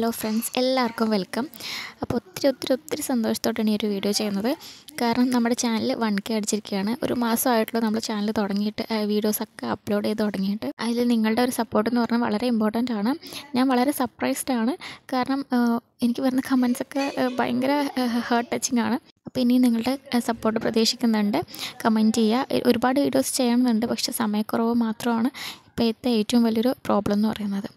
hello friends എല്ലാവർക്കും welcome അപ്പോൾ ഒത്തിരി ഒത്തിരി ഒത്തിരി സന്തോഷത്തോടെയാണ് ഈ ഒരു വീഡിയോ ചെയ്യുന്നത് കാരണം നമ്മുടെ ചാനൽ വൺ കെ അടിച്ചിരിക്കുകയാണ് ഒരു മാസമായിട്ടുള്ള നമ്മൾ ചാനൽ തുടങ്ങിയിട്ട് വീഡിയോസൊക്കെ അപ്ലോഡ് ചെയ്ത് തുടങ്ങിയിട്ട് അതിൽ നിങ്ങളുടെ ഒരു സപ്പോർട്ട് എന്ന് പറഞ്ഞാൽ വളരെ ഇമ്പോർട്ടൻ്റ് ആണ് ഞാൻ വളരെ സർപ്രൈസ്ഡ് ആണ് കാരണം എനിക്ക് വരുന്ന കമൻസൊക്കെ ഭയങ്കര ഹേർട്ട് ടച്ചിങ് ആണ് അപ്പോൾ ഇനി നിങ്ങളുടെ സപ്പോർട്ട് പ്രതീക്ഷിക്കുന്നുണ്ട് കമൻറ്റ് ചെയ്യുക ഒരുപാട് വീഡിയോസ് ചെയ്യണമെന്നുണ്ട് പക്ഷേ സമയക്കുറവ് മാത്രമാണ് ഇപ്പോഴത്തെ ഏറ്റവും വലിയൊരു പ്രോബ്ലം എന്ന് പറയുന്നത്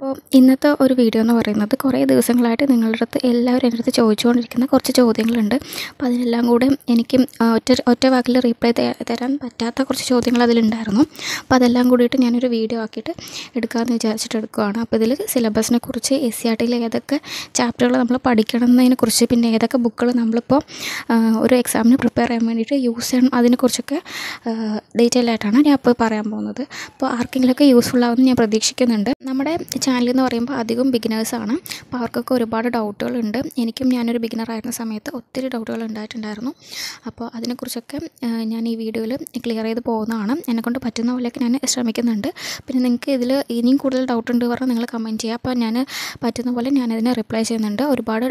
അപ്പോൾ ഇന്നത്തെ ഒരു വീഡിയോ എന്ന് പറയുന്നത് കുറേ ദിവസങ്ങളായിട്ട് നിങ്ങളുടെ അടുത്ത് എല്ലാവരും എൻ്റെ അടുത്ത് ചോദിച്ചുകൊണ്ടിരിക്കുന്ന കുറച്ച് ചോദ്യങ്ങളുണ്ട് അപ്പോൾ അതിനെല്ലാം കൂടെ എനിക്ക് ഒറ്റ ഒറ്റ വാക്കിൽ റീപ്ലൈ തരാൻ പറ്റാത്ത കുറച്ച് ചോദ്യങ്ങൾ അതിലുണ്ടായിരുന്നു അപ്പോൾ അതെല്ലാം കൂടിയിട്ട് ഞാനൊരു വീഡിയോ ആക്കിയിട്ട് എടുക്കാമെന്ന് വിചാരിച്ചിട്ട് എടുക്കുകയാണ് അപ്പോൾ ഇതിൽ സിലബസിനെ കുറിച്ച് എസ് സി ആർ ടിയിൽ ഏതൊക്കെ ചാപ്റ്ററുകൾ നമ്മൾ പഠിക്കണം എന്നതിനെക്കുറിച്ച് പിന്നെ ഏതൊക്കെ ബുക്കുകൾ നമ്മളിപ്പോൾ ഒരു എക്സാമിന് പ്രിപ്പയർ ചെയ്യാൻ വേണ്ടിയിട്ട് യൂസ് ചെയ്യണം അതിനെക്കുറിച്ചൊക്കെ ഡീറ്റെയിൽ ആയിട്ടാണ് ഞാൻ ഇപ്പോൾ പറയാൻ പോകുന്നത് അപ്പോൾ ആർക്കെങ്കിലുമൊക്കെ യൂസ്ഫുൾ ആവുമെന്ന് ഞാൻ പ്രതീക്ഷിക്കുന്നുണ്ട് നമ്മുടെ ചാനൽ എന്ന് പറയുമ്പോൾ അധികം ബിഗിനേഴ്സാണ് അപ്പോൾ അവർക്കൊക്കെ ഒരുപാട് ഡൗട്ടുകളുണ്ട് എനിക്കും ഞാനൊരു ബിഗിനറായിരുന്ന സമയത്ത് ഒത്തിരി ഡൗട്ടുകൾ ഉണ്ടായിട്ടുണ്ടായിരുന്നു അപ്പോൾ അതിനെക്കുറിച്ചൊക്കെ ഞാൻ ഈ വീഡിയോയിൽ ക്ലിയർ ചെയ്ത് പോകുന്നതാണ് എന്നെക്കൊണ്ട് പറ്റുന്ന പോലെയൊക്കെ ഞാൻ ശ്രമിക്കുന്നുണ്ട് പിന്നെ നിങ്ങൾക്ക് ഇതിൽ ഇനിയും കൂടുതൽ ഡൗട്ട് ഉണ്ട് പറഞ്ഞാൽ നിങ്ങൾ കമൻറ്റ് ചെയ്യുക അപ്പോൾ ഞാൻ പറ്റുന്ന പോലെ ഞാനതിന് റിപ്ലൈ ചെയ്യുന്നുണ്ട് ഒരുപാട്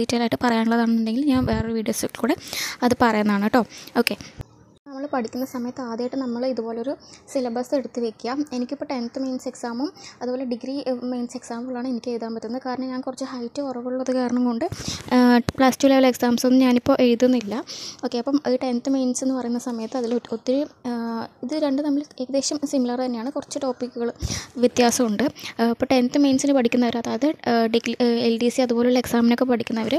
ഡീറ്റെയിൽ ആയിട്ട് പറയാനുള്ളതാണെന്നുണ്ടെങ്കിൽ ഞാൻ വേറെ വീഡിയോസിൽ കൂടെ അത് പറയുന്നതാണ് കേട്ടോ ഓക്കെ പഠിക്കുന്ന സമയത്ത് ആദ്യമായിട്ട് നമ്മൾ ഇതുപോലൊരു സിലബസ് എടുത്ത് വയ്ക്കുക എനിക്കിപ്പോൾ ടെൻത്ത് മെയിൻസ് എക്സാമും അതുപോലെ ഡിഗ്രി മെയിൻസ് എക്സാമുകളാണ് എനിക്ക് എഴുതാൻ പറ്റുന്നത് കാരണം ഞാൻ കുറച്ച് ഹൈറ്റ് കുറവുള്ളത് കാരണം കൊണ്ട് പ്ലസ് ടു ലെവൽ എക്സാംസൊന്നും ഞാനിപ്പോൾ എഴുതുന്നില്ല ഓക്കെ അപ്പം ഈ ടെൻത്ത് മെയിൻസ് എന്ന് പറയുന്ന സമയത്ത് അതിൽ ഒത്തിരി ഇത് രണ്ട് നമ്മൾ ഏകദേശം സിമിലർ തന്നെയാണ് കുറച്ച് ടോപ്പിക്കുകൾ വ്യത്യാസമുണ്ട് ഇപ്പോൾ ടെൻത്ത് മെയിൻസിന് പഠിക്കുന്നവർ അതായത് ഡിഗ്രി എൽ ഡി സി അതുപോലുള്ള എക്സാമിനൊക്കെ പഠിക്കുന്നവർ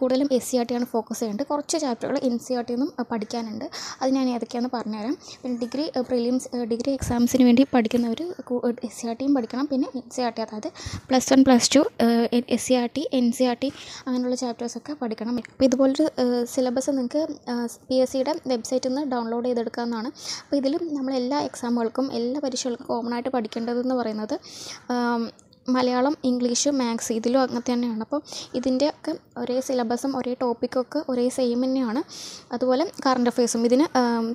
കൂടുതലും എസ് സി ആർ ടിയാണ് ഫോക്കസ് ചെയ്യേണ്ടത് കുറച്ച് ചാപ്റ്ററുകൾ എൻ സി ആർ ടി നിന്നും പഠിക്കാനുണ്ട് അതിന് ഞാൻ ഏതൊക്കെയാണെന്ന് പറഞ്ഞുതരാം പിന്നെ ഡിഗ്രി പ്രിലിംസ് ഡിഗ്രി എക്സാംസിന് വേണ്ടി പഠിക്കുന്നവർ എസ് സി ആർ e ടിയും പഠിക്കണം പിന്നെ e N C R T അതായത് plus one plus two S C R T N C R T അങ്ങനെയുള്ള ചാപ്റ്റേഴ്സൊക്കെ പഠിക്കണം അപ്പോൾ ഇതുപോലൊരു സിലബസ് നിങ്ങൾക്ക് പി എസ് സിയുടെ വെബ്സൈറ്റിൽ നിന്ന് ഡൗൺലോഡ് ചെയ്തെടുക്കാവുന്നതാണ് അപ്പോൾ ഇതിലും നമ്മൾ എല്ലാ എക്സാമുകൾക്കും എല്ലാ പരീക്ഷകൾക്കും കോമൺ ആയിട്ട് പഠിക്കേണ്ടതെന്ന് പറയുന്നത് മലയാളം ഇംഗ്ലീഷ് മാത്സ് ഇതിലും അങ്ങനെ തന്നെയാണ് അപ്പോൾ ഇതിൻ്റെ ഒക്കെ ഒരേ സിലബസും ഒരേ ടോപ്പിക്കൊക്കെ ഒരേ സെയിം തന്നെയാണ് അതുപോലെ കറണ്ട് അഫയേഴ്സും ഇതിന്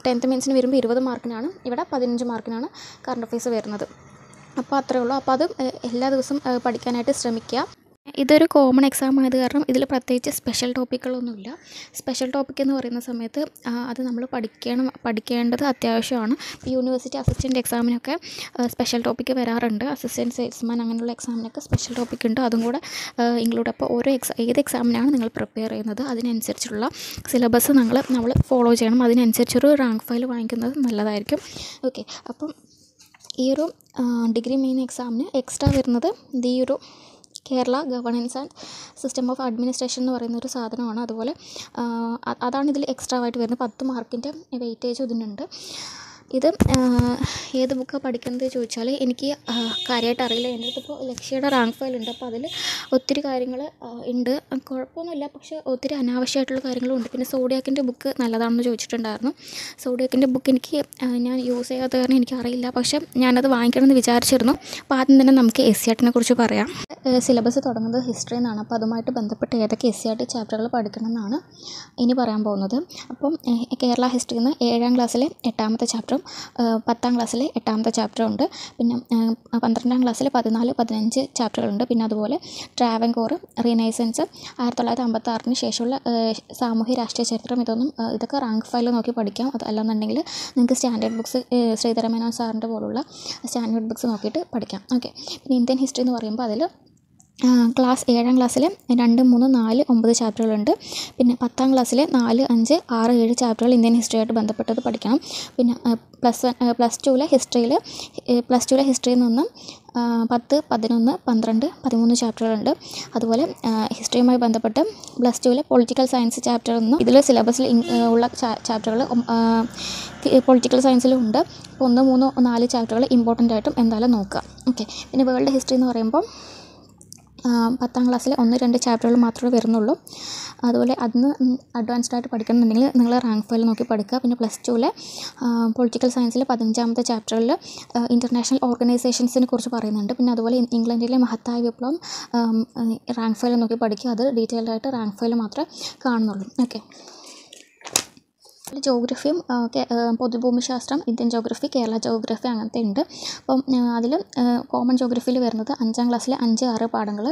ടെൻത്ത് മീൻസിന് വരുമ്പോൾ ഇരുപത് മാർക്കിനാണ് ഇവിടെ പതിനഞ്ച് മാർക്കിനാണ് കറണ്ട് അഫയേഴ്സ് വരുന്നത് അപ്പോൾ അത്രയേ ഉള്ളൂ അപ്പോൾ അത് എല്ലാ ദിവസവും പഠിക്കാനായിട്ട് ശ്രമിക്കുക ഇതൊരു കോമൺ എക്സാം ആയത് കാരണം ഇതിൽ പ്രത്യേകിച്ച് സ്പെഷ്യൽ ടോപ്പിക്കുകളൊന്നുമില്ല സ്പെഷ്യൽ ടോപ്പിക് എന്ന് പറയുന്ന സമയത്ത് അത് നമ്മൾ പഠിക്കണം പഠിക്കേണ്ടത് അത്യാവശ്യമാണ് യൂണിവേഴ്സിറ്റി അസിസ്റ്റൻ്റ് എക്സാമിനൊക്കെ സ്പെഷ്യൽ ടോപ്പിക്ക് വരാറുണ്ട് അസിസ്റ്റൻറ്റ് സെയിൽസ്മാൻ അങ്ങനെയുള്ള എക്സാമിനൊക്കെ സ്പെഷ്യൽ ടോപ്പിക് ഉണ്ട് അതും കൂടെ ഇൻക്ലൂഡ് അപ്പോൾ ഓരോ എക്സാ ഏത് എക്സാമിനാണ് നിങ്ങൾ പ്രിപ്പയർ ചെയ്യുന്നത് അതിനനുസരിച്ചുള്ള സിലബസ് നിങ്ങൾ നമ്മൾ ഫോളോ ചെയ്യണം അതിനനുസരിച്ചൊരു റാങ്ക് ഫയൽ വാങ്ങിക്കുന്നത് നല്ലതായിരിക്കും ഓക്കെ അപ്പം ഈ ഒരു ഡിഗ്രി മെയിൻ എക്സാമിന് എക്സ്ട്രാ വരുന്നത് ഈ ഒരു Kerala governance and system of administration എന്ന് പറയുന്ന ഒരു സാധനമാണ് അതുപോലെ അതാണ് ഇതിൽ എക്സ്ട്രാ ആയിട്ട് വരുന്നത് പത്ത് മാർക്കിൻ്റെ വെയിറ്റേജ് ഇതിനുണ്ട് ഇത് ഏത് ബുക്കാണ് പഠിക്കുന്നത് ചോദിച്ചാൽ എനിക്ക് കാര്യമായിട്ട് അറിയില്ല എൻ്റെ അടുത്തിപ്പോൾ ലക്ഷ്യയുടെ റാങ്ക് ഫയൽ ഉണ്ട് അപ്പോൾ അതിൽ ഒത്തിരി കാര്യങ്ങൾ ഉണ്ട് കുഴപ്പമൊന്നുമില്ല പക്ഷേ ഒത്തിരി അനാവശ്യമായിട്ടുള്ള കാര്യങ്ങളും ഉണ്ട് പിന്നെ സോഡിയാക്കിൻ്റെ ബുക്ക് നല്ലതാണെന്ന് ചോദിച്ചിട്ടുണ്ടായിരുന്നു സോഡിയാക്കിൻ്റെ ബുക്ക് എനിക്ക് ഞാൻ യൂസ് ചെയ്യാത്ത കാരണം എനിക്കറിയില്ല പക്ഷേ ഞാനത് വാങ്ങിക്കണമെന്ന് വിചാരിച്ചിരുന്നു അപ്പോൾ ആദ്യം തന്നെ നമുക്ക് എസ് ആട്ടിനെ കുറിച്ച് പറയാം സിലബസ് തുടങ്ങുന്നത് ഹിസ്റ്ററി എന്നാണ് അപ്പോൾ അതുമായിട്ട് ബന്ധപ്പെട്ട് ഏതൊക്കെ എസ് സി ആട്ടി ടി ചാപ്റ്ററുകൾ പഠിക്കണമെന്നാണ് ഇനി പറയാൻ പോകുന്നത് അപ്പം കേരള ഹിസ്റ്ററിയിൽ നിന്ന് ഏഴാം ക്ലാസ്സിലെ എട്ടാമത്തെ ചാപ്റ്റർ പുസ്തകം പത്താം ക്ലാസ്സിലെ എട്ടാമത്തെ ചാപ്റ്റർ ഉണ്ട് പിന്നെ പന്ത്രണ്ടാം ക്ലാസ്സിൽ പതിനാല് പതിനഞ്ച് ചാപ്റ്ററുകളുണ്ട് പിന്നെ അതുപോലെ ട്രാവൻകോർ റീനൈസൻസ് ആയിരത്തി തൊള്ളായിരത്തി അമ്പത്താറിന് ശേഷമുള്ള സാമൂഹ്യ രാഷ്ട്രീയ ചരിത്രം ഇതൊന്നും ഇതൊക്കെ റാങ്ക് ഫയൽ നോക്കി പഠിക്കാം അത് അല്ലാന്നുണ്ടെങ്കിൽ നിങ്ങൾക്ക് സ്റ്റാൻഡേർഡ് ബുക്സ് ശ്രീധരമേനോൻ സാറിൻ്റെ പോലുള്ള സ്റ്റാൻഡേർഡ് ബുക്സ് നോക്കിയിട്ട് പഠിക്കാം ഓക്കെ പിന്നെ ഇന്ത്യൻ ഹിസ്റ്ററി എന്ന് പറയുമ്പോൾ അതിൽ ക്ലാസ് ഏഴാം ക്ലാസ്സിൽ രണ്ട് മൂന്ന് നാല് ഒമ്പത് ചാപ്റ്ററുകളുണ്ട് പിന്നെ പത്താം ക്ലാസ്സിൽ നാല് അഞ്ച് ആറ് ഏഴ് ചാപ്റ്ററുകൾ ഇന്ത്യൻ ഹിസ്റ്ററിയായിട്ട് ബന്ധപ്പെട്ടത് പഠിക്കണം പിന്നെ പ്ലസ് വൺ പ്ലസ് ടുവിലെ ഹിസ്റ്ററിയിൽ പ്ലസ് ടുവിലെ ഹിസ്റ്ററിയിൽ നിന്നും പത്ത് പതിനൊന്ന് പന്ത്രണ്ട് പതിമൂന്ന് ചാപ്റ്ററുകളുണ്ട് അതുപോലെ ഹിസ്റ്ററിയുമായി ബന്ധപ്പെട്ട് പ്ലസ് ടുവിലെ പൊളിറ്റിക്കൽ സയൻസ് ചാപ്റ്റർ നിന്നും ഇതിൽ സിലബസിൽ ഉള്ള ചാപ്റ്ററുകൾ പൊളിറ്റിക്കൽ സയൻസിലും ഉണ്ട് അപ്പോൾ ഒന്ന് മൂന്നോ നാല് ചാപ്റ്ററുകൾ ഇമ്പോർട്ടൻ്റ് ആയിട്ടും എന്തായാലും നോക്കുക ഓക്കെ പിന്നെ വേൾഡ് ഹിസ്റ്ററി എന്ന് പറയുമ്പോൾ പത്താം ക്ലാസ്സിലെ ഒന്ന് രണ്ട് ചാപ്റ്ററുകൾ മാത്രമേ വരുന്നുള്ളൂ അതുപോലെ അതിന് അഡ്വാൻസ്ഡ് ആയിട്ട് പഠിക്കണമെന്നുണ്ടെങ്കിൽ നിങ്ങൾ റാങ്ക് ഫയൽ നോക്കി പഠിക്കുക പിന്നെ പ്ലസ് ടുവിലെ പൊളിറ്റിക്കൽ സയൻസിലെ പതിനഞ്ചാമത്തെ ചാപ്റ്ററിൽ ഇൻ്റർനാഷണൽ ഓർഗനൈസേഷൻസിനെ കുറിച്ച് പറയുന്നുണ്ട് പിന്നെ അതുപോലെ ഇംഗ്ലണ്ടിലെ മഹത്തായ വിപ്ലവം റാങ്ക് ഫയൽ നോക്കി പഠിക്കുക അത് ഡീറ്റെയിൽഡായിട്ട് ആയിട്ട് റാങ്ക് ഫയൽ മാത്രമേ കാണുന്നുള്ളൂ ഓക്കെ ജോഗ്രഫിയും പൊതുഭൂമിശാസ്ത്രം ഇന്ത്യൻ ജോഗ്രഫി കേരള ജോഗ്രഫി അങ്ങനത്തെ ഉണ്ട് അപ്പം അതിൽ കോമൺ ജോഗ്രഫിയിൽ വരുന്നത് അഞ്ചാം ക്ലാസ്സിലെ അഞ്ച് ആറ് പാഠങ്ങൾ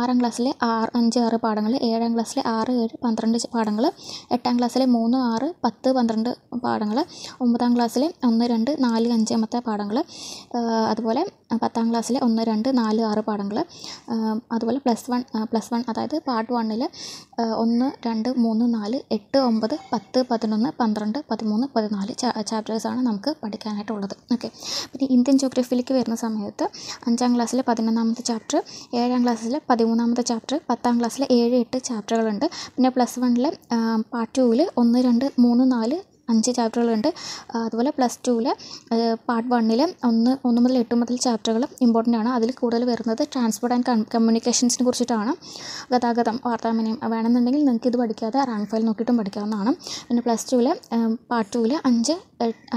ആറാം ക്ലാസ്സിലെ ആറ് അഞ്ച് ആറ് പാഠങ്ങൾ ഏഴാം ക്ലാസ്സിലെ ആറ് ഏഴ് പന്ത്രണ്ട് പാഠങ്ങൾ എട്ടാം ക്ലാസ്സിലെ മൂന്ന് ആറ് പത്ത് പന്ത്രണ്ട് പാഠങ്ങൾ ഒമ്പതാം ക്ലാസ്സിലെ ഒന്ന് രണ്ട് നാല് അഞ്ചാമത്തെ പാഠങ്ങൾ അതുപോലെ പത്താം ക്ലാസ്സിലെ ഒന്ന് രണ്ട് നാല് ആറ് പാഠങ്ങൾ അതുപോലെ പ്ലസ് വൺ പ്ലസ് വൺ അതായത് പാർട്ട് വണ്ണിൽ ഒന്ന് രണ്ട് മൂന്ന് നാല് എട്ട് ഒമ്പത് പത്ത് പതിനൊന്ന് പന്ത്രണ്ട് പതിമൂന്ന് പതിനാല് ചാപ്റ്റേഴ്സാണ് നമുക്ക് പഠിക്കാനായിട്ടുള്ളത് ഓക്കെ പിന്നെ ഇന്ത്യൻ ജോഗ്രഫിയിലേക്ക് വരുന്ന സമയത്ത് അഞ്ചാം ക്ലാസ്സിലെ പതിനൊന്നാമത്തെ ചാപ്റ്റർ ഏഴാം ക്ലാസ്സിലെ പതിമൂന്നാമത്തെ ചാപ്റ്റർ പത്താം ക്ലാസ്സിലെ ഏഴ് എട്ട് ചാപ്റ്ററുകളുണ്ട് പിന്നെ പ്ലസ് വണ്ണിലെ പാർട്ട് ടുവിൽ ഒന്ന് രണ്ട് മൂന്ന് നാല് അഞ്ച് ചാപ്റ്ററുകളുണ്ട് അതുപോലെ പ്ലസ് ടുവിൽ പാർട്ട് വണ്ണിൽ ഒന്ന് ഒന്ന് മുതൽ എട്ട് മുതൽ ചാപ്റ്ററുകൾ ഇമ്പോർട്ടൻ്റ് ആണ് അതിൽ കൂടുതൽ വരുന്നത് ട്രാൻസ്പോർട്ട് ആൻഡ് കമ്മ്യൂണിക്കേഷൻസിനെ കുറിച്ചിട്ടാണ് ഗതാഗതം വാർത്താമനയം വേണമെന്നുണ്ടെങ്കിൽ നിങ്ങൾക്ക് ഇത് പഠിക്കാതെ റാങ്ക് ഫയൽ നോക്കിയിട്ടും പഠിക്കാവുന്നതാണ് പിന്നെ പ്ലസ് ടുവിൽ പാർട്ട് ടുവിൽ അഞ്ച്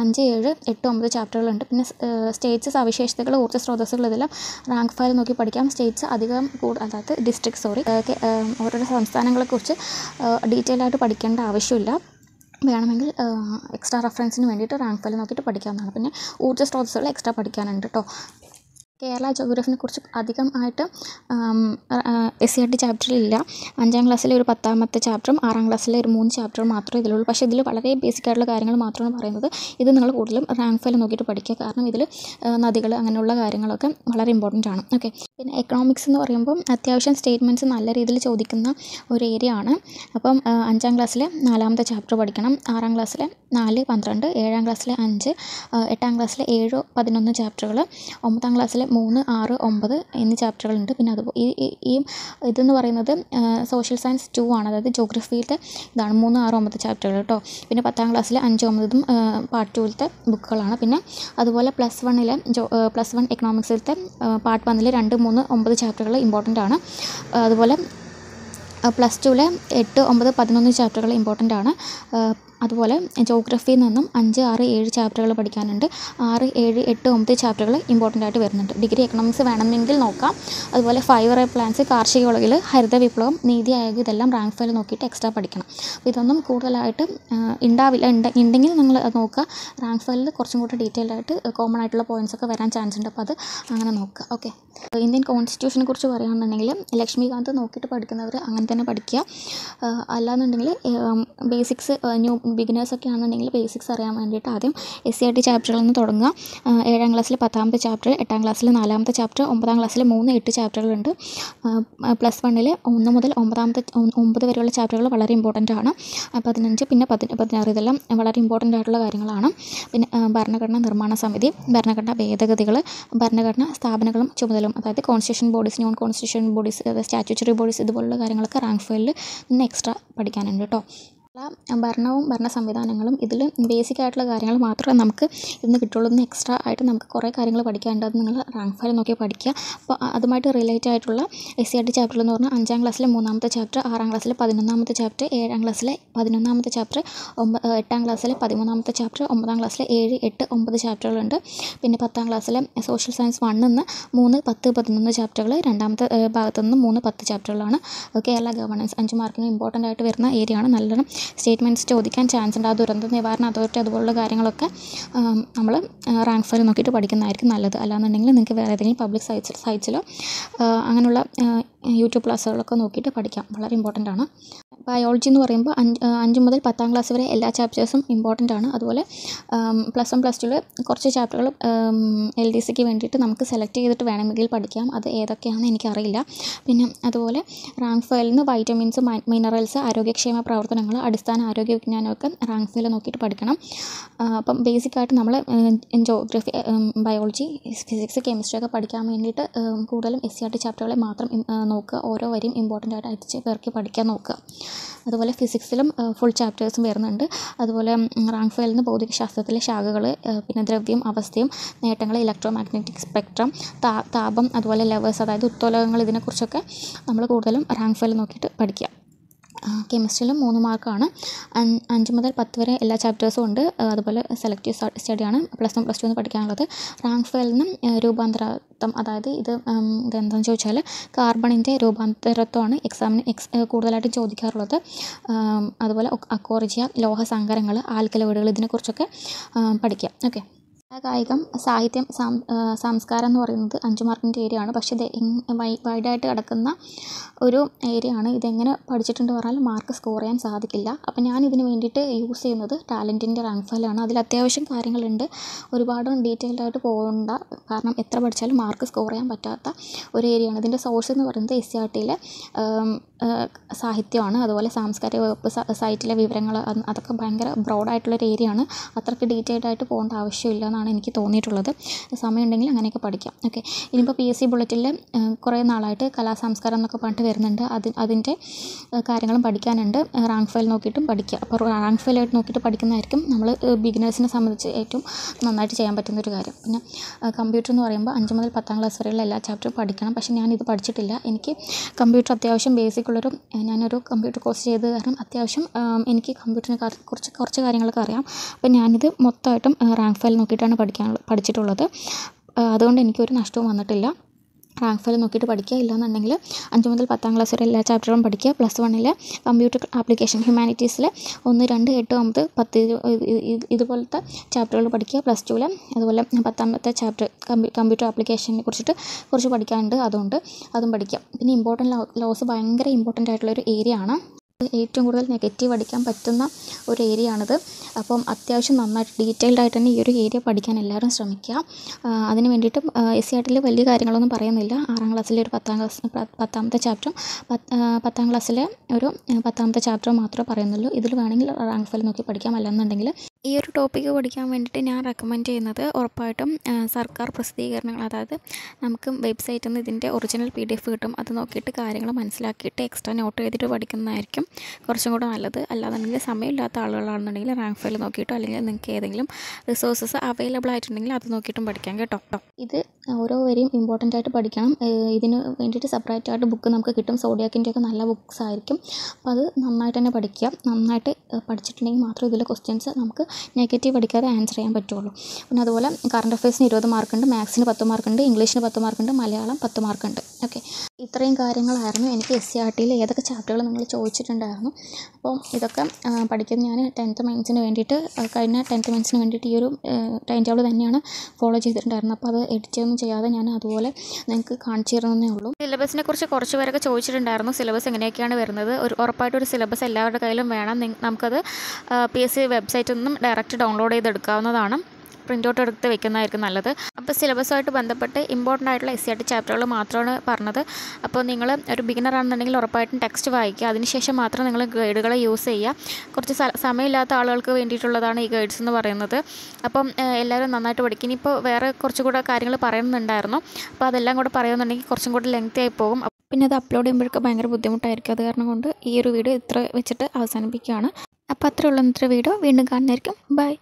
അഞ്ച് ഏഴ് എട്ട് ഒമ്പത് ചാപ്റ്ററുകളുണ്ട് പിന്നെ സ്റ്റേറ്റ്സ് സവിശേഷതകൾ ഊർജ്ജ സ്രോതസ്സുകൾ ഇതെല്ലാം റാങ്ക് ഫയൽ നോക്കി പഠിക്കാം സ്റ്റേറ്റ്സ് അധികം കൂടുതൽ അതായത് ഡിസ്ട്രിക്ട് സോറി ഓരോരോ സംസ്ഥാനങ്ങളെക്കുറിച്ച് ഡീറ്റെയിൽ ആയിട്ട് പഠിക്കേണ്ട ആവശ്യമില്ല വേണമെങ്കിൽ എക്സ്ട്രാ റെഫറൻസിന് വേണ്ടിയിട്ട് റാങ്ക് ഫയൽ നോക്കിയിട്ട് പഠിക്കാവുന്നതാണ് പിന്നെ ഊർജ്ജ സ്രോതസ്സുകൾ എക്സ്ട്രാ പഠിക്കാനുണ്ട് കേട്ടോ കേരള ജോഗ്രഫിനെ കുറിച്ച് അധികം ആയിട്ട് എസ് സി ആർ ടി ചാപ്റ്ററിലില്ല അഞ്ചാം ക്ലാസ്സിലെ ഒരു പത്താമത്തെ ചാപ്റ്ററും ആറാം ക്ലാസ്സിലെ ഒരു മൂന്ന് ചാപ്റ്ററും മാത്രമേ ഇതിലുള്ളൂ പക്ഷേ ഇതിൽ വളരെ ബേസിക് ആയിട്ടുള്ള കാര്യങ്ങൾ മാത്രമാണ് പറയുന്നത് ഇത് നിങ്ങൾ കൂടുതലും റാങ്ക് ഫയൽ നോക്കിയിട്ട് പഠിക്കുക കാരണം ഇതിൽ നദികൾ അങ്ങനെയുള്ള കാര്യങ്ങളൊക്കെ വളരെ ഇമ്പോർട്ടൻ്റ് ആണ് ഓക്കെ പിന്നെ എക്കണോമിക്സ് എന്ന് പറയുമ്പം അത്യാവശ്യം സ്റ്റേറ്റ്മെൻറ്റ്സ് നല്ല രീതിയിൽ ചോദിക്കുന്ന ഒരു ഏരിയ ആണ് അപ്പം അഞ്ചാം ക്ലാസ്സിലെ നാലാമത്തെ ചാപ്റ്റർ പഠിക്കണം ആറാം ക്ലാസ്സിലെ നാല് പന്ത്രണ്ട് ഏഴാം ക്ലാസ്സിലെ അഞ്ച് എട്ടാം ക്ലാസ്സിലെ ഏഴ് പതിനൊന്ന് ചാപ്റ്ററുകൾ ഒമ്പതാം ക്ലാസ്സിലെ മൂന്ന് ആറ് ഒമ്പത് എന്നീ ചാപ്റ്ററുകളുണ്ട് പിന്നെ അതുപോലെ ഈ ഈ ഇതെന്ന് പറയുന്നത് സോഷ്യൽ സയൻസ് ടു ആണ് അതായത് ജോഗ്രഫിയിലെ ഇതാണ് മൂന്ന് ആറ് ഒമ്പത് ചാപ്റ്ററുകൾ കേട്ടോ പിന്നെ പത്താം ക്ലാസ്സിലെ അഞ്ച് ഒമ്പതും പാർട്ട് ടുവിലത്തെ ബുക്കുകളാണ് പിന്നെ അതുപോലെ പ്ലസ് വണ്ണിലെ ജോ പ്ലസ് വൺ എക്കണോമിക്സിലത്തെ പാർട്ട് വണ്ണിലെ രണ്ട് മൂന്ന് ഒമ്പത് ചാപ്റ്ററുകൾ ഇമ്പോർട്ടൻ്റ് ആണ് അതുപോലെ പ്ലസ് ടുവിലെ എട്ട് ഒമ്പത് പതിനൊന്ന് ചാപ്റ്ററുകൾ ഇമ്പോർട്ടൻ്റ് ആണ് അതുപോലെ ജോഗ്രഫിയിൽ നിന്നും അഞ്ച് ആറ് ഏഴ് ചാപ്റ്ററുകൾ പഠിക്കാനുണ്ട് ആറ് ഏഴ് എട്ട് ഒമ്പത് ചാപ്റ്ററുകൾ ഇമ്പോർട്ടൻ്റ് ആയിട്ട് വരുന്നുണ്ട് ഡിഗ്രി എക്കണോമിക്സ് വേണമെങ്കിൽ നോക്കാം അതുപോലെ ഫൈവ് റേ പ്ലാൻസ് കാർഷിക വിളകൾ ഹരിത വിപ്ലവം നീതി ആയോഗ് ഇതെല്ലാം റാങ്ക് ഫയൽ നോക്കിയിട്ട് എക്സ്ട്രാ പഠിക്കണം അപ്പോൾ ഇതൊന്നും കൂടുതലായിട്ട് ഉണ്ടാവില്ല ഉണ്ടെങ്കിൽ നിങ്ങൾ നോക്കുക റാങ്ക് ഫയലിൽ കുറച്ചും കൂടി ഡീറ്റെയിൽഡ് ആയിട്ട് കോമൺ ആയിട്ടുള്ള പോയിൻറ്സ് ഒക്കെ വരാൻ ചാൻസ് ഉണ്ട് അപ്പോൾ അത് അങ്ങനെ നോക്കുക ഓക്കെ ഇന്ത്യൻ കോൺസ്റ്റിറ്റ്യൂഷനെ കുറിച്ച് പറയുകയാണെന്നുണ്ടെങ്കിൽ ലക്ഷ്മികാന്ത് നോക്കിയിട്ട് പഠിക്കുന്നവർ അങ്ങനെ തന്നെ പഠിക്കുക അല്ലാന്നുണ്ടെങ്കിൽ ബേസിക്സ് ന്യൂ ബിഗിനേഴ്സൊക്കെ ആണെന്നുണ്ടെങ്കിൽ ബേസിക്സ് അറിയാൻ വേണ്ടിയിട്ട് ആദ്യം എസ് സി ആർ ടി ചാപ്റ്ററിൽ നിന്ന് തുടങ്ങുക ഏഴാം ക്ലാസ്സിൽ പത്താമത്തെ ചാപ്റ്റർ എട്ടാം ക്ലാസ്സിൽ നാലാമത്തെ ചാപ്റ്റർ ഒമ്പതാം ക്ലാസ്സിൽ മൂന്ന് എട്ട് ചാപ്റ്ററുകളുണ്ട് പ്ലസ് വണ്ണിൽ ഒന്ന് മുതൽ ഒമ്പതാമത്തെ ഒമ്പത് വരെയുള്ള ചാപ്റ്ററുകൾ വളരെ ഇമ്പോർട്ടൻ്റ് ആണ് പതിനഞ്ച് പിന്നെ പതിന പതിനാറ് ഇതെല്ലാം വളരെ ഇമ്പോർട്ടൻ്റ് ആയിട്ടുള്ള കാര്യങ്ങളാണ് പിന്നെ ഭരണഘടന നിർമ്മാണ സമിതി ഭരണഘടനാ ഭേദഗതികൾ ഭരണഘടനാ സ്ഥാപനങ്ങളും ചുമതലയും അതായത് constitution bodies non constitution bodies statutory bodies ഇതുപോലുള്ള കാര്യങ്ങളൊക്കെ റാങ്ക് ഫയലിൽ നിന്ന് എക്സ്ട്രാ പഠിക്കാനുണ്ട് കേട്ടോ ഭരണവും ഭരണ സംവിധാനങ്ങളും ഇതിൽ ബേസിക് ആയിട്ടുള്ള കാര്യങ്ങൾ മാത്രമേ നമുക്ക് ഇന്ന് കിട്ടുള്ളൂ ഇന്ന് എക്സ്ട്രാ ആയിട്ട് നമുക്ക് കുറേ കാര്യങ്ങൾ പഠിക്കാനുണ്ട് നിങ്ങൾ റാങ്ക് ഫയൽ നോക്കി പഠിക്കുക അപ്പോൾ അതുമായിട്ട് റിലേറ്റ് ആയിട്ടുള്ള S C R T chapter എന്ന് പറഞ്ഞാൽ അഞ്ചാം ക്ലാസ്സിലെ മൂന്നാമത്തെ ചാപ്റ്റർ ആറാം ക്ലാസ്സിലെ പതിനൊന്നാമത്തെ ചാപ്റ്റർ ഏഴാം ക്ലാസ്സിലെ പതിനൊന്നാമത്തെ ചാപ്റ്റർ ഒമ്പത് എട്ടാം ക്ലാസ്സിലെ പതിമൂന്നാമത്തെ ചാപ്റ്റർ ഒമ്പതാം ക്ലാസ്സിലെ ഏഴ് എട്ട് ഒമ്പത് ചാപ്റ്ററുകളുണ്ട് പിന്നെ പത്താം ക്ലാസ്സിലെ സോഷ്യൽ സയൻസ് വണ്ണിൽ നിന്ന് മൂന്ന് പത്ത് പതിനൊന്ന് ചാപ്റ്ററുകൾ രണ്ടാമത്തെ ഭാഗത്തു നിന്ന് മൂന്ന് പത്ത് ചാപ്റ്ററുകളാണ് കേരള ഗവർണൻസ് അഞ്ച് മാർക്കിന് ഇമ്പോർട്ടൻ്റ് ആയിട്ട് വരുന്ന ഏരിയയാണ് നല്ലോണം സ്റ്റേറ്റ്മെൻറ്റ്സ് ചോദിക്കാൻ ചാൻസ് ഉണ്ട് ആ ദുരന്ത നിവാരണ അതോറിറ്റി അതുപോലുള്ള കാര്യങ്ങളൊക്കെ നമ്മൾ റാങ്ക് ഫയൽ നോക്കിയിട്ട് പഠിക്കുന്നതായിരിക്കും നല്ലത് അല്ലാന്നുണ്ടെങ്കിൽ നിങ്ങൾക്ക് വേറെ ഏതെങ്കിലും പബ്ലിക് സൈറ്റ്സ് സൈറ്റ്സിലോ അങ്ങനെയുള്ള യൂട്യൂബ് ക്ലാസ്സുകളൊക്കെ നോക്കിയിട്ട് പഠിക്കാം വളരെ ഇമ്പോർട്ടൻ്റ് ആണ് ബയോളജി എന്ന് പറയുമ്പോൾ അഞ്ച് അഞ്ച് മുതൽ പത്താം ക്ലാസ് വരെ എല്ലാ ചാപ്റ്റേഴ്സും ഇമ്പോർട്ടൻ്റ് ആണ് അതുപോലെ പ്ലസ് വൺ പ്ലസ് ടുവിൽ കുറച്ച് ചാപ്റ്ററുകൾ എൽ ഡി സിക്ക് വേണ്ടിയിട്ട് നമുക്ക് സെലക്ട് ചെയ്തിട്ട് വേണമെങ്കിൽ പഠിക്കാം അത് ഏതൊക്കെയാണെന്ന് എനിക്കറിയില്ല പിന്നെ അതുപോലെ റാങ്ക് ഫയലിൽ നിന്ന് വൈറ്റമിൻസ് മിനറൽസ് ആരോഗ്യക്ഷേമ പ്രവർത്തനങ്ങൾ അടിസ്ഥാന ആരോഗ്യ വിജ്ഞാനമൊക്കെ റാങ്ക് ഫയൽ നോക്കിയിട്ട് പഠിക്കണം അപ്പം ബേസിക്കായിട്ട് നമ്മൾ ജോഗ്രഫി ബയോളജി ഫിസിക്സ് കെമിസ്ട്രി ഒക്കെ പഠിക്കാൻ വേണ്ടിയിട്ട് കൂടുതലും എസ് സി ആർ ടി ചാപ്റ്ററുകളെ മാത്രം നോക്കുക ഓരോ വരെയും ഇമ്പോർട്ടൻ്റ് ആയിട്ട് അടിച്ച് പേർക്ക് പഠിക്കാൻ നോക്കുക അതുപോലെ ഫിസിക്സിലും ഫുൾ ചാപ്റ്റേഴ്സും വരുന്നുണ്ട് അതുപോലെ റാങ്ക് ഫയലിൽ നിന്ന് ഭൗതികശാസ്ത്രത്തിലെ ശാഖകൾ പിന്നെ ദ്രവ്യം അവസ്ഥയും നേട്ടങ്ങൾ ഇലക്ട്രോ മാഗ്നറ്റിക് സ്പെക്ട്രം താപം അതുപോലെ ലെവേഴ്സ് അതായത് ഉത്തോലകങ്ങൾ ഇതിനെക്കുറിച്ചൊക്കെ നമ്മൾ കൂടുതലും റാങ്ക് ഫയൽ നോക്കിയിട്ട് പഠിക്കുക കെമിസ്ട്രിയിലും മൂന്ന് മാർക്കാണ് അഞ്ച് മുതൽ പത്ത് വരെ എല്ലാ ചാപ്റ്റേഴ്സും ഉണ്ട് അതുപോലെ സെലക്റ്റീവ് സ്റ്റഡിയാണ് പ്ലസ് വൺ പ്ലസ് ടു എന്ന് പഠിക്കാനുള്ളത് റാങ്ക് ഫയലിനും രൂപാന്തരത്വം അതായത് ഇത് ഇതെന്താണെന്ന് ചോദിച്ചാൽ കാർബണിൻ്റെ രൂപാന്തരത്വമാണ് എക്സാമിന് എക്സ് കൂടുതലായിട്ടും ചോദിക്കാറുള്ളത് അതുപോലെ അക്കോറിജിയ ലോഹ സങ്കരങ്ങൾ ആൽക്കലോയിഡുകൾ ഇതിനെക്കുറിച്ചൊക്കെ പഠിക്കുക ഓക്കെ കായികം സാഹിത്യം സംസ്കാരം എന്ന് പറയുന്നത് അഞ്ച് മാർക്കിൻ്റെ ഏരിയയാണ് പക്ഷേ ഇത് വൈഡായിട്ട് കിടക്കുന്ന ഒരു ഏരിയയാണ് ഇതെങ്ങനെ പഠിച്ചിട്ടുണ്ട് പറഞ്ഞാൽ മാർക്ക് സ്കോർ ചെയ്യാൻ സാധിക്കില്ല അപ്പോൾ ഞാൻ ഇതിന് വേണ്ടിയിട്ട് യൂസ് ചെയ്യുന്നത് ടാലൻറ്റിൻ്റെ റാങ്ക് ഫയലാണ് അതിൽ അത്യാവശ്യം കാര്യങ്ങളുണ്ട് ഒരുപാട് ഡീറ്റെയിൽഡ് ആയിട്ട് പോകണ്ട കാരണം എത്ര പഠിച്ചാലും മാർക്ക് സ്കോർ ചെയ്യാൻ പറ്റാത്ത ഒരു ഏരിയയാണ് ഇതിൻ്റെ സോഴ്സ് എന്ന് പറയുന്നത് എസ് സി ആർ ടിയിലെ സാഹിത്യമാണ് അതുപോലെ സാംസ്കാരിക വകുപ്പ് സൈറ്റിലെ വിവരങ്ങൾ അതൊക്കെ ഭയങ്കര ബ്രോഡായിട്ടുള്ളൊരു ഏരിയയാണ് അത്രയ്ക്ക് ഡീറ്റെയിൽഡ് ആയിട്ട് പോകേണ്ട ആവശ്യമില്ല എന്നാണ് എന്നാണ് എനിക്ക് തോന്നിയിട്ടുള്ളത് സമയമുണ്ടെങ്കിൽ അങ്ങനെയൊക്കെ പഠിക്കാം ഓക്കെ ഇനിയിപ്പോൾ പി എസ് സി ബുള്ളറ്റിൽ കുറേ നാളായിട്ട് കലാസംസ്കാരം എന്നൊക്കെ പറഞ്ഞിട്ട് വരുന്നുണ്ട് അത് അതിൻ്റെ കാര്യങ്ങളും പഠിക്കാനുണ്ട് റാങ്ക് ഫയൽ നോക്കിയിട്ടും പഠിക്കുക അപ്പോൾ റാങ്ക് ഫയലായിട്ട് നോക്കിയിട്ട് പഠിക്കുന്നതായിരിക്കും നമ്മൾ ബിഗിനേഴ്സിനെ സംബന്ധിച്ച് ഏറ്റവും നന്നായിട്ട് ചെയ്യാൻ പറ്റുന്ന ഒരു കാര്യം പിന്നെ കമ്പ്യൂട്ടർ എന്ന് പറയുമ്പോൾ അഞ്ച് മുതൽ പത്താം ക്ലാസ് വരെയുള്ള എല്ലാ ചാപ്റ്ററും പഠിക്കണം പക്ഷേ ഞാനിത് പഠിച്ചിട്ടില്ല എനിക്ക് കമ്പ്യൂട്ടർ അത്യാവശ്യം ബേസിക് ഉള്ളൊരു ഞാനൊരു കമ്പ്യൂട്ടർ കോഴ്സ് ചെയ്തത് കാരണം അത്യാവശ്യം എനിക്ക് കമ്പ്യൂട്ടറിനെ കുറച്ച് കുറച്ച് കാര്യങ്ങളൊക്കെ അറിയാം അപ്പോൾ ഞാനിത് മൊത്തമായിട്ടും റാങ്ക് ഫയൽ നോക്കിയിട്ടാണ് നോക്കിയിട്ടാണ് പഠിക്കാൻ പഠിച്ചിട്ടുള്ളത് അതുകൊണ്ട് എനിക്കൊരു നഷ്ടവും വന്നിട്ടില്ല റാങ്ക് ഫയൽ നോക്കിയിട്ട് പഠിക്കുക ഇല്ലാന്നുണ്ടെങ്കിൽ അഞ്ച് മുതൽ പത്താം ക്ലാസ് വരെ എല്ലാ ചാപ്റ്ററും പഠിക്കുക പ്ലസ് വണ്ണിൽ കമ്പ്യൂട്ടർ ആപ്ലിക്കേഷൻ ഹ്യൂമാനിറ്റീസിൽ ഒന്ന് രണ്ട് എട്ട് ഒമ്പത് പത്ത് ഇതുപോലത്തെ ചാപ്റ്ററുകൾ പഠിക്കുക പ്ലസ് ടുവിൽ അതുപോലെ പത്താമത്തെ ചാപ്റ്റർ കമ്പ്യൂട്ടർ ആപ്ലിക്കേഷനെ കുറിച്ചിട്ട് കുറച്ച് പഠിക്കാനുണ്ട് അതുകൊണ്ട് അതും പഠിക്കുക പിന്നെ ഇമ്പോർട്ടൻറ്റ് ലോസ് ഭയങ്കര ഇമ്പോർട്ടൻ്റ് ആയിട്ടുള്ളൊരു ഏരിയ ആണ് ഏറ്റവും കൂടുതൽ നെഗറ്റീവ് അടിക്കാൻ പറ്റുന്ന ഒരു ഏരിയ ആണിത് അപ്പം അത്യാവശ്യം നന്നായിട്ട് ഡീറ്റെയിൽഡ് ആയിട്ട് തന്നെ ഈ ഒരു ഏരിയ പഠിക്കാൻ എല്ലാവരും ശ്രമിക്കുക അതിന് വേണ്ടിയിട്ടും എസ് സി ആർട്ടിൽ വലിയ കാര്യങ്ങളൊന്നും പറയുന്നില്ല ആറാം ക്ലാസ്സിലെ ഒരു പത്താം ക്ലാസ് പത്താമത്തെ ചാപ്റ്ററും പത്താം ക്ലാസ്സിലെ ഒരു പത്താമത്തെ ചാപ്റ്റർ മാത്രമേ പറയുന്നുള്ളൂ ഇതിൽ വേണമെങ്കിൽ റാങ്ക് ഫൈൽ നോക്കി പഠിക്കാം അല്ലാന്നുണ്ടെങ്കിൽ ഈ ഒരു ടോപ്പിക്ക് പഠിക്കാൻ വേണ്ടിയിട്ട് ഞാൻ റെക്കമെൻഡ് ചെയ്യുന്നത് ഉറപ്പായിട്ടും സർക്കാർ പ്രസിദ്ധീകരണങ്ങൾ അതായത് നമുക്ക് വെബ്സൈറ്റിൽ നിന്ന് ഇതിൻ്റെ ഒറിജിനൽ പി ഡി എഫ് കിട്ടും അത് നോക്കിയിട്ട് കാര്യങ്ങൾ മനസ്സിലാക്കിയിട്ട് എക്സ്ട്രാ നോട്ട് ചെയ്തിട്ട് പഠിക്കുന്നതായിരിക്കും കുറച്ചും കൂടെ നല്ലത് അല്ലാന്നുണ്ടെങ്കിൽ സമയമില്ലാത്ത ആളുകളാണെന്നുണ്ടെങ്കിൽ റാങ്ക് ഫയൽ നോക്കിയിട്ടോ അല്ലെങ്കിൽ നിങ്ങൾക്ക് ഏതെങ്കിലും റിസോഴ്സസ് അവൈലബിൾ ആയിട്ടുണ്ടെങ്കിൽ അത് നോക്കിയിട്ടും പഠിക്കാം കേട്ടോ ഇത് ഓരോ വരെയും ഇമ്പോർട്ടൻ്റ് ആയിട്ട് പഠിക്കണം ഇതിന് വേണ്ടിയിട്ട് സെപ്പറേറ്റ് ആയിട്ട് ബുക്ക് നമുക്ക് കിട്ടും സോഡിയാക്കിൻ്റെ ഒക്കെ നല്ല ബുക്ക്സ് ആയിരിക്കും അപ്പോൾ അത് നന്നായിട്ട് തന്നെ പഠിക്കുക നന്നായിട്ട് പഠിച്ചിട്ടുണ്ടെങ്കിൽ മാത്രമേ ഇതിലെ ക്വസ്റ്റ്യൻസ് നമുക്ക് നെഗറ്റീവ് അടിക്കാതെ ആൻസർ ചെയ്യാൻ പറ്റുള്ളൂ പിന്നെ അതുപോലെ കറണ്ട് അഫയേഴ്സിന് ഇരുപത് മാർക്കുണ്ട് മാത്സിന് പത്ത് മാർക്കുണ്ട് ഇംഗ്ലീഷിന് പത്ത് മാർക്കുണ്ട് മലയാളം പത്ത് മാർക്കുണ്ട് ഓക്കെ ഇത്രയും കാര്യങ്ങളായിരുന്നു എനിക്ക് എസ് സി ആർ ടിയിൽ ഏതൊക്കെ ചാപ്റ്ററുകൾ നിങ്ങൾ ചോദിച്ചിട്ടുണ്ടായിരുന്നു അപ്പോൾ ഇതൊക്കെ പഠിക്കുന്ന ഞാൻ ടെൻത്ത് മെയിൻസിന് വേണ്ടിയിട്ട് കഴിഞ്ഞ ടെൻത്ത് മെയിൻസിന് വേണ്ടിയിട്ട് ഈ ഒരു ടൈം ടേബിൾ തന്നെയാണ് ഫോളോ ചെയ്തിട്ടുണ്ടായിരുന്നത് അപ്പോൾ അത് എഡിറ്റ് ചെയ്യുന്ന ഒന്നും ചെയ്യാതെ ഞാൻ അതുപോലെ നിങ്ങൾക്ക് കാണിച്ചു തരുന്നേ ഉള്ളൂ സിലബസിനെ കുറിച്ച് കുറച്ച് പേരൊക്കെ ചോദിച്ചിട്ടുണ്ടായിരുന്നു സിലബസ് എങ്ങനെയൊക്കെയാണ് വരുന്നത് ഒരു ഉറപ്പായിട്ടൊരു ഒരു സിലബസ് എല്ലാവരുടെ കയ്യിലും വേണം നമുക്കത് പി എസ് സി വെബ്സൈറ്റിൽ നിന്നും ഡയറക്റ്റ് ഡൗൺലോഡ് ചെയ്തെടുക്കാവുന്നതാണ് പ്രിൻ്റ് ഔട്ട് എടുത്ത് വെക്കുന്നതായിരിക്കും നല്ലത് അപ്പോൾ സിലബസുമായിട്ട് ബന്ധപ്പെട്ട് ഇമ്പോർട്ടൻ്റ് ആയിട്ടുള്ള എസ് സി ചാപ്റ്ററുകൾ മാത്രമാണ് പറഞ്ഞത് അപ്പോൾ നിങ്ങൾ ഒരു ബിഗിനർ ആണെന്നുണ്ടെങ്കിൽ ഉറപ്പായിട്ടും ടെക്സ്റ്റ് വായിക്കുക അതിനുശേഷം മാത്രം നിങ്ങൾ ഗൈഡുകൾ യൂസ് ചെയ്യുക കുറച്ച് സമയമില്ലാത്ത ആളുകൾക്ക് വേണ്ടിയിട്ടുള്ളതാണ് ഈ ഗൈഡ്സ് എന്ന് പറയുന്നത് അപ്പം എല്ലാവരും നന്നായിട്ട് പഠിക്കും ഇനിയിപ്പോൾ വേറെ കുറച്ചുകൂടെ കാര്യങ്ങൾ പറയുന്നുണ്ടായിരുന്നു അപ്പോൾ അതെല്ലാം കൂടെ പറയുന്നുണ്ടെങ്കിൽ കുറച്ചും കൂടി ലെങ്തി ആയി പോകും പിന്നെ അത് അപ്ലോഡ് ചെയ്യുമ്പോഴൊക്കെ ഭയങ്കര ബുദ്ധിമുട്ടായിരിക്കും അത് കാരണം കൊണ്ട് ഈ ഒരു വീഡിയോ ഇത്ര വെച്ചിട്ട് അവസാനിപ്പിക്കുകയാണ് അപ്പോൾ അത്രയുള്ള ഇത്ര വീഡിയോ വീണ്ടും കാണുന്നതായിരിക്കും ബൈ